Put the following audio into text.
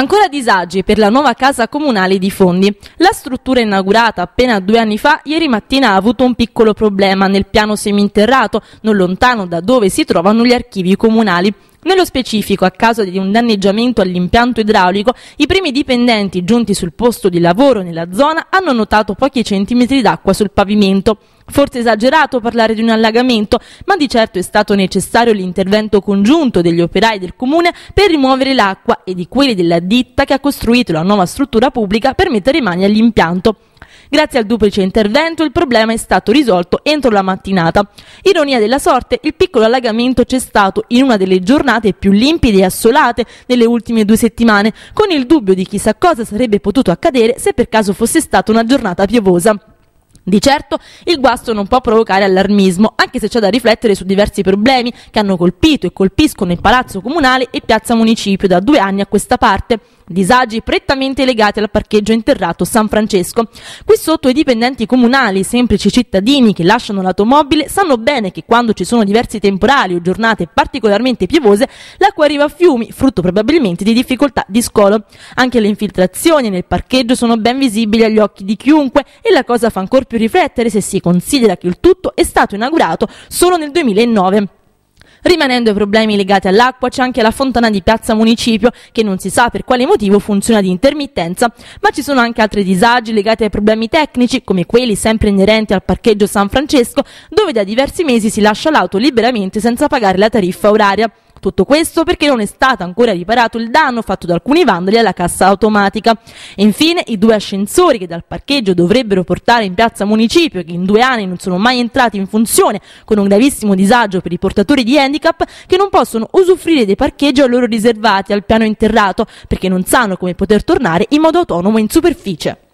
Ancora disagi per la nuova casa comunale di Fondi. La struttura inaugurata appena due anni fa, ieri mattina ha avuto un piccolo problema nel piano seminterrato, non lontano da dove si trovano gli archivi comunali. Nello specifico, a causa di un danneggiamento all'impianto idraulico, i primi dipendenti giunti sul posto di lavoro nella zona hanno notato pochi centimetri d'acqua sul pavimento. Forse esagerato parlare di un allagamento, ma di certo è stato necessario l'intervento congiunto degli operai del comune per rimuovere l'acqua e di quelli della ditta che ha costruito la nuova struttura pubblica per mettere mani all'impianto. Grazie al duplice intervento il problema è stato risolto entro la mattinata. Ironia della sorte, il piccolo allagamento c'è stato in una delle giornate più limpide e assolate delle ultime due settimane, con il dubbio di chissà cosa sarebbe potuto accadere se per caso fosse stata una giornata piovosa. Di certo il guasto non può provocare allarmismo, anche se c'è da riflettere su diversi problemi che hanno colpito e colpiscono il Palazzo Comunale e Piazza Municipio da due anni a questa parte. Disagi prettamente legati al parcheggio interrato San Francesco. Qui sotto i dipendenti comunali, semplici cittadini che lasciano l'automobile, sanno bene che quando ci sono diversi temporali o giornate particolarmente piovose, l'acqua arriva a fiumi, frutto probabilmente di difficoltà di scolo. Anche le infiltrazioni nel parcheggio sono ben visibili agli occhi di chiunque e la cosa fa ancora più riflettere se si considera che il tutto è stato inaugurato solo nel 2009. Rimanendo ai problemi legati all'acqua c'è anche la fontana di Piazza Municipio che non si sa per quale motivo funziona di intermittenza, ma ci sono anche altri disagi legati ai problemi tecnici come quelli sempre inerenti al parcheggio San Francesco dove da diversi mesi si lascia l'auto liberamente senza pagare la tariffa oraria. Tutto questo perché non è stato ancora riparato il danno fatto da alcuni vandali alla cassa automatica. E infine i due ascensori che dal parcheggio dovrebbero portare in piazza Municipio, che in due anni non sono mai entrati in funzione, con un gravissimo disagio per i portatori di handicap che non possono usufruire dei parcheggi a loro riservati al piano interrato perché non sanno come poter tornare in modo autonomo in superficie.